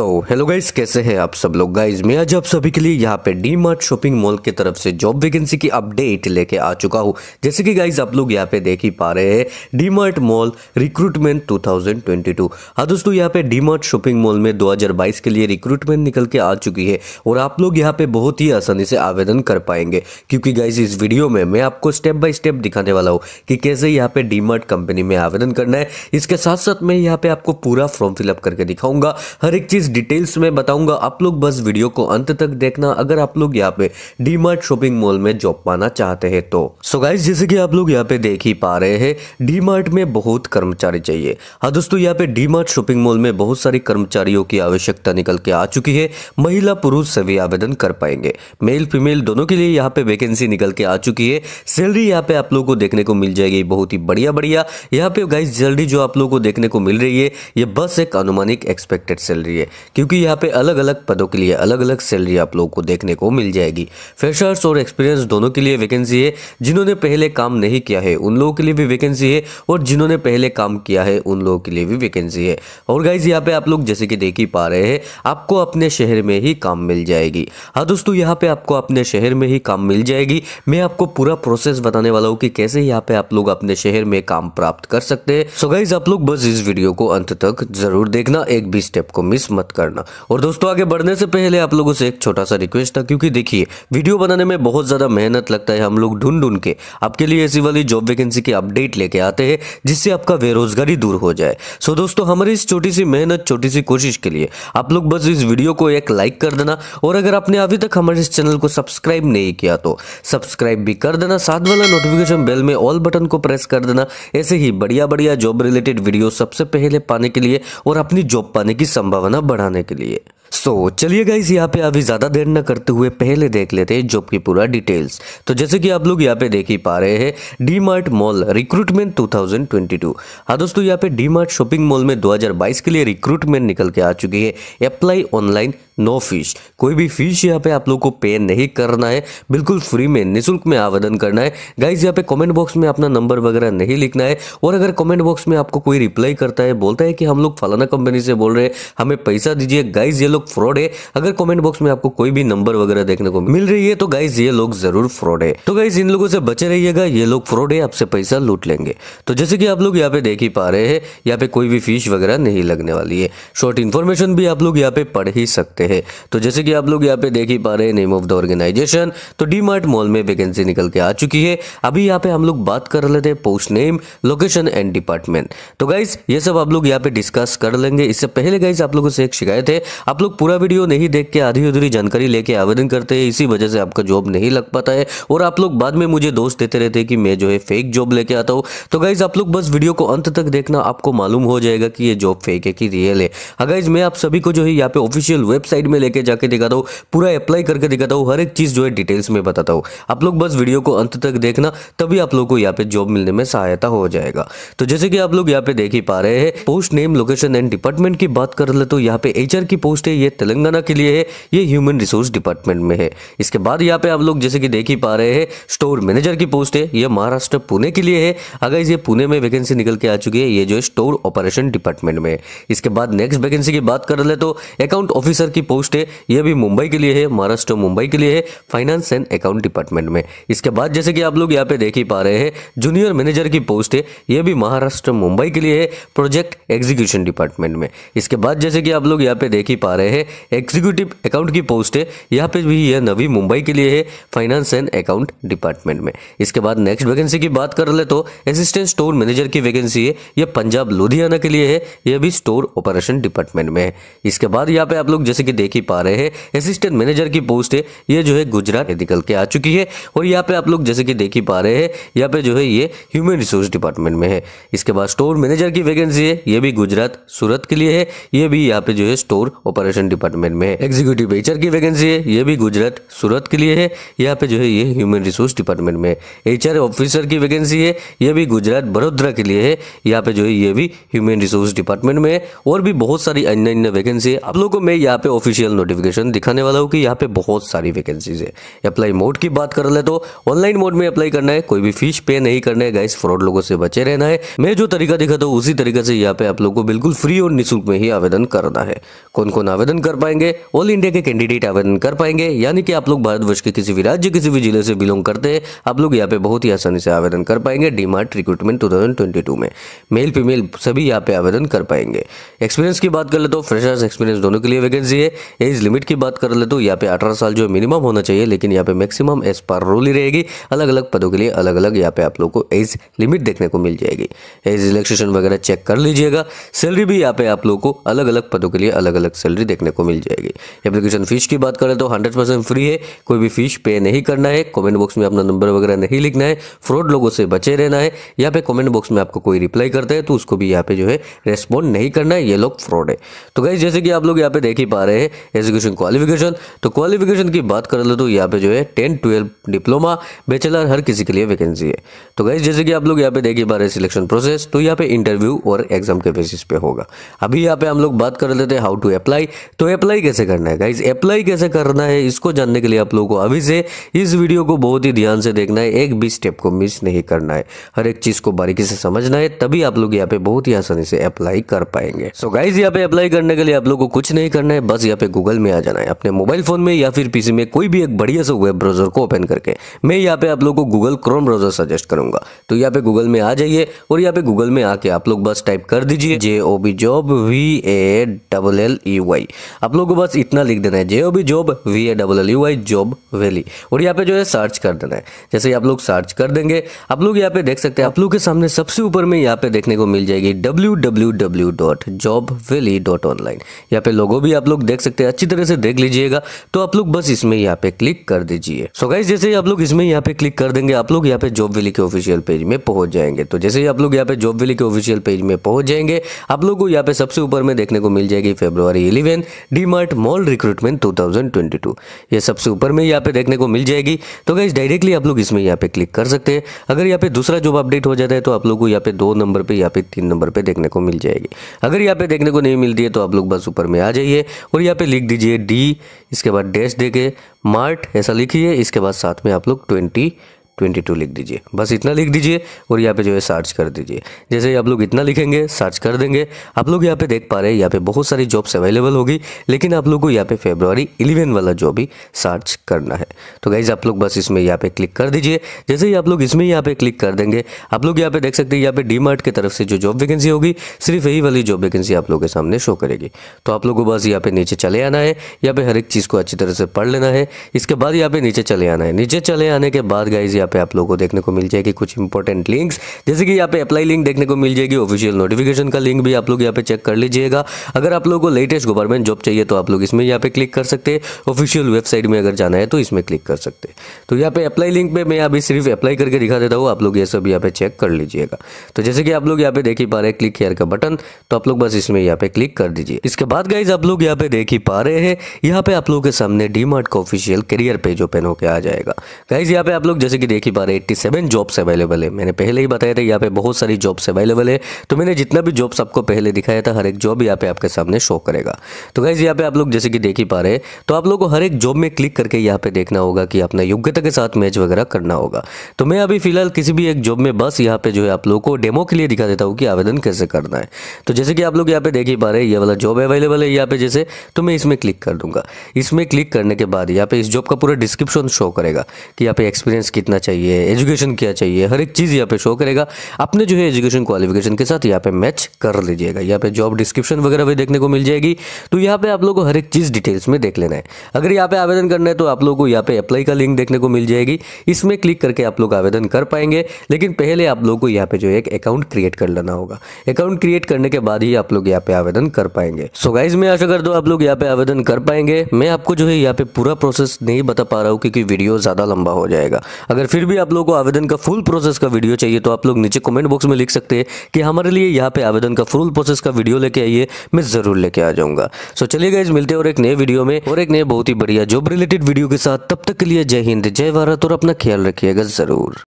so hello guys कैसे हैं आप सब लोग गाइज मैं आज आप सभी के लिए यहाँ पे डी मार्ट शॉपिंग मॉल की तरफ से जॉब वैकेंसी की अपडेट लेके आ चुका हूँ जैसे कि गाइज आप लोग यहाँ पे देख ही पा रहे हैं डी मार्ट मॉल रिक्रूटमेंट 2022 हाँ दोस्तों यहाँ पे डी मार्ट शॉपिंग मॉल में 2022 के लिए रिक्रूटमेंट निकल के आ चुकी है और आप लोग यहाँ पे बहुत ही आसानी से आवेदन कर पाएंगे क्योंकि गाइज इस वीडियो में मैं आपको स्टेप बाय स्टेप दिखाने वाला हूँ कि कैसे यहाँ पे डी कंपनी में आवेदन करना है इसके साथ साथ मैं यहाँ पे आपको पूरा फॉर्म फिलअप करके दिखाऊंगा हर एक चीज डिटेल्स में बताऊंगा आप लोग बस वीडियो को अंत तक देखना अगर आप लोग यहाँ पे डी शॉपिंग मॉल में जॉब पाना चाहते हैं तो सो गाइज जैसे कि आप लोग यहाँ पे देख ही पा रहे हैं डी में बहुत कर्मचारी चाहिए हाँ दोस्तों यहाँ पे डी शॉपिंग मॉल में बहुत सारी कर्मचारियों की आवश्यकता निकल के आ चुकी है महिला पुरुष सभी आवेदन कर पाएंगे मेल फीमेल दोनों के लिए यहाँ पे वैकेंसी निकल के आ चुकी है सैलरी यहाँ पे आप लोग को देखने को मिल जाएगी बहुत ही बढ़िया बढ़िया यहाँ पे गाइज सैलरी जो आप लोग को देखने को मिल रही है ये बस एक अनुमानिक एक्सपेक्टेड सैलरी है क्योंकि यहाँ पे अलग अलग पदों के लिए अलग अलग सैलरी आप लोगों को देखने को मिल जाएगी फ्रेशर्स और एक्सपीरियंस दोनों के लिए वैकेंसी है जिन्होंने पहले काम नहीं किया है उन लोगों के लिए भी वैकेंसी है और जिन्होंने पहले काम किया है उन लोगों के लिए भी वैकेंसी है और गाइज यहाँ पे आप लोग जैसे कि देख ही पा रहे हैं आपको अपने शहर में ही काम मिल जाएगी हाँ दोस्तों यहाँ पे आपको अपने शहर में ही काम मिल जाएगी मैं आपको पूरा प्रोसेस बताने वाला हूँ कि कैसे यहाँ पे आप लोग अपने शहर में काम प्राप्त कर सकते हैं सो गाइज आप लोग बस इस वीडियो को अंत तक जरूर देखना एक भी स्टेप को मिस मत मत करना और दोस्तों आगे बढ़ने से पहले आप लोगों से एक छोटा सा रिक्वेस्ट था क्योंकि देखिए वीडियो बनाने में बहुत ज़्यादा मेहनत लगता है हम लोग ढूंढ ढूंढ के आपके लिए ऐसी वाली जॉब वैकेंसी की अपडेट लेके आते हैं जिससे आपका बेरोजगारी दूर हो जाए सो दोस्तों हमारी इस छोटी सी मेहनत छोटी सी कोशिश के लिए आप लोग बस इस वीडियो को एक लाइक कर देना और अगर आपने अभी तक हमारे इस चैनल को सब्सक्राइब नहीं किया तो सब्सक्राइब भी कर देना साथ वाला नोटिफिकेशन बेल में ऑल बटन को प्रेस कर देना ऐसे ही बढ़िया बढ़िया जॉब रिलेटेड वीडियो सबसे पहले पाने के लिए और अपनी जॉब पाने की संभावना बढ़ाने के लिए सो so, चलिए गाइस यहाँ पे अभी ज़्यादा देर ना करते हुए पहले देख लेते हैं जॉब की पूरा डिटेल्स तो जैसे कि आप लोग यहाँ पे देख ही पा रहे हैं डी मार्ट मॉल रिक्रूटमेंट 2022 हाँ दोस्तों यहाँ पे डी मार्ट शॉपिंग मॉल में 2022 के लिए रिक्रूटमेंट निकल के आ चुकी है अप्लाई ऑनलाइन नो फीस कोई भी फीस यहाँ पे आप लोग को पे नहीं करना है बिल्कुल फ्री में निःशुल्क में आवेदन करना है गाइज यहाँ पे कमेंट बॉक्स में अपना नंबर वगैरह नहीं लिखना है और अगर कमेंट बॉक्स में आपको कोई रिप्लाई करता है बोलता है कि हम लोग फलाना कंपनी से बोल रहे हैं हमें पैसा दीजिए गाइज ये लोग फ्रॉड है अगर कॉमेंट बॉक्स में आपको कोई भी नंबर वगैरह देखने को मिल रही है तो गाइज ये लोग जरूर फ्रॉड है तो गाइज इन लोगों से बचे रहिएगा ये लोग फ्रॉड है आपसे पैसा लूट लेंगे तो जैसे कि आप लोग यहाँ पे देख ही पा रहे हैं यहाँ पे कोई भी फीस वगैरह नहीं लगने वाली है शॉर्ट इन्फॉर्मेशन भी आप लोग यहाँ पे पढ़ ही सकते हैं हैं तो जैसे कि आप लोग यहाँ पे देख ही पा रहे हैं नेम ऑफ द ऑर्गेनाइजेशन तो डी मॉल में वैकेंसी निकल के आ चुकी है अभी यहाँ पे हम लोग बात कर लेते हैं post name location and department तो गाइज ये सब आप लोग यहाँ पे डिस्कस कर लेंगे इससे पहले गाइज आप लोगों से एक शिकायत है आप लोग पूरा वीडियो नहीं देख के आधी अधूरी जानकारी लेके आवेदन करते हैं इसी वजह से आपका जॉब नहीं लग पाता है और आप लोग बाद में मुझे दोष देते रहते कि मैं जो है फेक जॉब लेके आता हूँ तो गाइज आप लोग बस वीडियो को अंत तक देखना आपको मालूम हो जाएगा कि ये जॉब फेक है कि रियल है गाइज हाँ मैं आप सभी को जो है यहाँ पे ऑफिशियल वेबसाइट वेबसाइट में लेके जाके दिखाता हूँ पूरा अप्लाई करके दिखाता हूँ हर एक चीज़ जो है डिटेल्स में बताता हूँ आप लोग बस वीडियो को अंत तक देखना तभी आप लोग को यहाँ पे जॉब मिलने में सहायता हो जाएगा तो जैसे कि आप लोग यहाँ पे देख ही पा रहे हैं post name location and department की बात कर ले तो यहाँ पे एच की पोस्ट है ये तेलंगाना के लिए है ये ह्यूमन रिसोर्स डिपार्टमेंट में है इसके बाद यहाँ पे आप लोग जैसे कि देख ही पा रहे हैं स्टोर मैनेजर की पोस्ट है ये महाराष्ट्र पुणे के लिए है अगर ये पुणे में वैकेंसी निकल के आ चुकी है ये जो है स्टोर ऑपरेशन डिपार्टमेंट में इसके बाद नेक्स्ट वैकेंसी की बात कर ले तो अकाउंट ऑफिसर की की पोस्ट है यह भी मुंबई के लिए है महाराष्ट्र मुंबई के लिए है फाइनेंस एंड अकाउंट डिपार्टमेंट में इसके बाद जैसे कि आप लोग यहाँ पे देख ही पा रहे हैं जूनियर मैनेजर की पोस्ट है यह भी महाराष्ट्र मुंबई के लिए है प्रोजेक्ट एग्जीक्यूशन डिपार्टमेंट में इसके बाद जैसे कि आप लोग यहाँ पे देख ही पा रहे हैं एग्जीक्यूटिव अकाउंट की पोस्ट है यहाँ पे भी यह नवी मुंबई के लिए है फाइनेंस एंड अकाउंट डिपार्टमेंट में इसके बाद नेक्स्ट वैकेंसी की बात कर ले तो असिस्टेंट स्टोर मैनेजर की वैकेंसी है यह पंजाब लुधियाना के लिए है यह भी स्टोर ऑपरेशन डिपार्टमेंट में है इसके बाद यहाँ पे आप लोग जैसे कि देख ही पा रहे हैं असिस्टेंट मैनेजर की पोस्ट है ये जो है गुजरात निकल के आ चुकी है और यहाँ पे आप लोग जैसे कि देख ही पा रहे हैं यहाँ पे जो है ये ह्यूमन रिसोर्स डिपार्टमेंट में है इसके बाद स्टोर मैनेजर की वैकेंसी है ये भी गुजरात सूरत के लिए है ये भी यहाँ पे जो है स्टोर ऑपरेशन डिपार्टमेंट में है एग्जीक्यूटिव एचर की वैकेंसी है ये भी गुजरात सूरत के लिए है यहाँ पे जो है ये ह्यूमन रिसोर्स डिपार्टमेंट में है एच ऑफिसर की वैकेंसी है ये भी गुजरात बड़ोदरा के लिए है यहाँ पे जो है ये भी ह्यूमन रिसोर्स डिपार्टमेंट में है और भी बहुत सारी अन्य अन्य वैकेंसी है आप लोगों को मैं यहाँ पे ऑफिशियल नोटिफिकेशन दिखाने वाला हूँ कि यहाँ पे बहुत सारी वैकेंसीज है अप्लाई मोड की बात कर ले तो ऑनलाइन मोड में अप्लाई करना है कोई भी फीस पे नहीं करना है गाइस फ्रॉड लोगों से बचे रहना है मैं जो तरीका दिखाता था उसी तरीके से यहाँ पे आप लोग को बिल्कुल फ्री और निःशुल्क में ही आवेदन करना है कौन कौन आवेदन कर पाएंगे ऑल इंडिया के कैंडिडेट आवेदन कर पाएंगे यानी कि आप लोग भारतवर्ष के किसी भी राज्य किसी भी जिले से बिलोंग करते हैं आप लोग यहाँ पे बहुत ही आसानी से आवेदन कर पाएंगे डीमार्ट रिक्रूटमेंट टू में मेल फीमेल सभी यहाँ पे आवेदन कर पाएंगे एक्सपीरियंस की बात कर ले तो फ्रेशर्स एक्सपीरियंस दोनों के लिए वैकेंसी है एज लिमिट की बात कर ले तो यहाँ पे अठारह साल जो मिनिमम होना चाहिए लेकिन यहाँ पे मैक्सिमम एज पर रूल ही रहेगी अलग अलग पदों के लिए अलग अलग यहाँ पे आप लोग को एज लिमिट देखने को मिल जाएगी एज रिलेक्सेशन वगैरह चेक कर लीजिएगा सैलरी भी यहाँ पे आप लोग को अलग अलग पदों के लिए अलग अलग सैलरी देखने को मिल जाएगी एप्लीकेशन फीस की बात करें तो हंड्रेड फ्री है कोई भी फीस पे नहीं करना है कॉमेंट बॉक्स में अपना नंबर वगैरह नहीं लिखना है फ्रॉड लोगों से बचे रहना है यहाँ पे कमेंट बॉक्स में आपको कोई रिप्लाई करता है तो उसको भी यहाँ पे जो है रेस्पॉन्ड नहीं करना है ये लोग फ्रॉड है तो गाइज जैसे कि आप लोग यहाँ पे देख ही पा रहे है एजुकेशन क्वालिफिकेशन तो क्वालिफिकेशन की बात कर ले तो यहाँ पे जो है टेन ट्वेल्व डिप्लोमा बैचलर हर किसी के लिए वैकेंसी है तो गाइज जैसे कि आप लोग यहाँ पे देखिए पा रहे सिलेक्शन प्रोसेस तो यहाँ पे इंटरव्यू और एग्जाम के बेसिस पे होगा अभी यहाँ पे हम लोग बात कर लेते हैं हाउ टू अप्लाई तो अप्लाई कैसे करना है गाइज अप्लाई कैसे करना है इसको जानने के लिए आप लोगों को अभी से इस वीडियो को बहुत ही ध्यान से देखना है एक भी स्टेप को मिस नहीं करना है हर एक चीज को बारीकी से समझना है तभी आप लोग यहाँ पे बहुत ही आसानी से अप्लाई कर पाएंगे सो गाइज यहाँ पे अप्लाई करने के लिए आप लोग को कुछ नहीं करना है बस यहाँ पे गूगल में आ जाना है अपने मोबाइल फोन में या फिर पीसी में कोई भी एक बढ़िया सा वेब ब्राउजर को ओपन करके मैं यहाँ पे आप लोग को गूगल क्रोम ब्राउजर सजेस्ट करूंगा तो यहाँ पे गूगल में आ जाइए और यहाँ पे गूगल में आके आप लोग बस टाइप कर दीजिए J O B job V A double L U Y आप लोग को बस इतना लिख देना है J O B job V A double L U Y job valley और यहाँ पे जो है सर्च कर देना है जैसे आप लोग सर्च कर देंगे आप लोग यहाँ पे देख सकते हैं आप लोग के सामने सबसे ऊपर में यहाँ पे देखने को मिल जाएगी W W W dot job valley dot online यहाँ पे लोगो भी आप लोग देख देख सकते हैं अच्छी तरह से देख लीजिएगा तो आप लोग बस इसमें यहाँ पे क्लिक कर दीजिए सो गाइज जैसे ही आप लोग इसमें यहाँ पे क्लिक कर देंगे आप लोग यहाँ पे जॉब वेली के ऑफिशियल पेज में पहुंच जाएंगे तो जैसे ही आप लोग यहाँ पे जॉब वेली के ऑफिशियल पेज में पहुंच जाएंगे आप लोग को यहाँ पे सबसे ऊपर में देखने को मिल जाएगी February eleven DMart mall recruitment two ये सबसे ऊपर में यहाँ पे देखने को मिल जाएगी तो गाइज डायरेक्टली आप लोग इसमें यहाँ पे क्लिक कर सकते हैं अगर यहाँ पे दूसरा जॉब अपडेट हो जाता है तो आप लोग को यहाँ पे दो नंबर पे या फिर तीन नंबर पे देखने को मिल जाएगी अगर यहाँ पे देखने को नहीं मिलती है तो आप लोग बस ऊपर में आ जाइए और और यहाँ पे लिख दीजिए डी इसके बाद डैश देके मार्ट ऐसा लिखिए इसके बाद साथ में आप लोग ट्वेंटी ट्वेंटी टू लिख दीजिए बस इतना लिख दीजिए और यहाँ पे जो है सर्च कर दीजिए जैसे ही आप लोग इतना लिखेंगे सर्च कर देंगे आप लोग यहाँ पे देख पा रहे हैं यहाँ पे बहुत सारी जॉब्स अवेलेबल होगी लेकिन आप लोग को यहाँ पे फेब्रवरी इलेवन वाला जॉब ही सर्च करना है तो गाइज आप लोग बस इसमें यहाँ पे क्लिक कर दीजिए जैसे ही आप लोग इसमें यहाँ पे क्लिक कर देंगे आप लोग यहाँ पे देख सकते हैं यहाँ पे डी की तरफ से जो जॉब वैकेंसी होगी सिर्फ यही वाली जॉब वैकेंसी आप लोग के सामने शो करेगी तो आप लोग को बस यहाँ पे नीचे चले आना है यहाँ पे हर एक चीज़ को अच्छी तरह से पढ़ लेना है इसके बाद यहाँ पे नीचे चले आना है नीचे चले आने के बाद गाइज यहाँ पे आप लोगों को देखने को मिल जाएगी कुछ इंपॉर्टेंट लिंक्स जैसे कि यहाँ पे अप्लाई लिंक देखने को मिल जाएगी ऑफिशियल नोटिफिकेशन का लिंक भी आप लोग यहाँ पे चेक कर लीजिएगा अगर आप लोगों को लेटेस्ट गवर्नमेंट जॉब चाहिए तो आप लोग इसमें यहाँ पे क्लिक कर सकते हैं ऑफिशियल वेबसाइट में अगर जाना है तो इसमें क्लिक कर सकते हैं तो यहाँ पे अप्लाई लिंक में मैं अभी सिर्फ अप्लाई करके दिखा देता हूँ आप लोग ये सब यहाँ पे चेक कर लीजिएगा तो जैसे कि आप लोग यहाँ पे देख ही पा रहे क्लिक हेयर का बटन तो आप लोग बस इसमें यहाँ पे क्लिक कर दीजिए इसके बाद गाइज आप लोग यहाँ पे देख ही पा रहे हैं यहाँ पे आप लोगों के सामने डीमार्ट का ऑफिशियल करियर पेज ओपन होकर आ जाएगा गाइज यहाँ पे आप लोग जैसे कि देख ही पा रहे एट्टी सेवन जॉब्स अवेलेबल है मैंने पहले ही बताया था यहाँ पे बहुत सारी जॉब्स अवेलेबल है तो मैंने जितना भी जॉब्स आपको पहले दिखाया था हर एक जॉब यहाँ पे आपके सामने शो करेगा तो गाइज यहाँ पे आप लोग जैसे कि देख ही पा रहे तो आप लोग को हर एक जॉब में क्लिक करके यहाँ पे देखना होगा कि अपना योग्यता के साथ मैच वगैरह करना होगा तो मैं अभी फिलहाल किसी भी एक जॉब में बस यहाँ पे जो है आप लोग को डेमो के लिए दिखा देता हूँ कि आवेदन कैसे करना है तो जैसे कि आप लोग यहाँ पे देख ही पा रहे ये वाला जॉब अवेलेबल है यहाँ पे जैसे तो मैं इसमें क्लिक कर दूंगा इसमें क्लिक करने के बाद यहाँ पे इस जॉब का पूरा डिस्क्रिप्शन शो करेगा कि यहाँ पे एक्सपीरियंस कितना चाहिए एजुकेशन क्या चाहिए हर एक चीज़ यहाँ पे शो करेगा अपने जो है एजुकेशन क्वालिफिकेशन के साथ यहाँ पे मैच कर लीजिएगा यहाँ पे जॉब डिस्क्रिप्शन वगैरह भी देखने को मिल जाएगी तो यहाँ पे आप लोग को हर एक चीज़ डिटेल्स में देख लेना है अगर यहाँ पे आवेदन करना है तो आप लोग को यहाँ पे अप्लाई का लिंक देखने को मिल जाएगी इसमें क्लिक करके आप लोग आवेदन कर पाएंगे लेकिन पहले आप लोग को यहाँ पे जो है एक अकाउंट क्रिएट कर लेना होगा अकाउंट क्रिएट करने के बाद ही आप लोग यहाँ पे आवेदन कर पाएंगे सो गाइज मैं आशा कर दो आप लोग यहाँ पे आवेदन कर पाएंगे मैं आपको जो है यहाँ पे पूरा प्रोसेस नहीं बता पा रहा हूँ क्योंकि वीडियो ज़्यादा लंबा हो जाएगा अगर फिर भी आप लोगों को आवेदन का फुल प्रोसेस का वीडियो चाहिए तो आप लोग नीचे कमेंट बॉक्स में लिख सकते हैं कि हमारे लिए यहाँ पे आवेदन का फुल प्रोसेस का वीडियो लेके आइए मैं जरूर लेके आ जाऊंगा सो चलिए गाइज मिलते हैं और एक नए वीडियो में और एक नए बहुत ही बढ़िया जॉब रिलेटेड वीडियो के साथ तब तक के लिए जय हिंद जय भारत और अपना ख्याल रखिएगा जरूर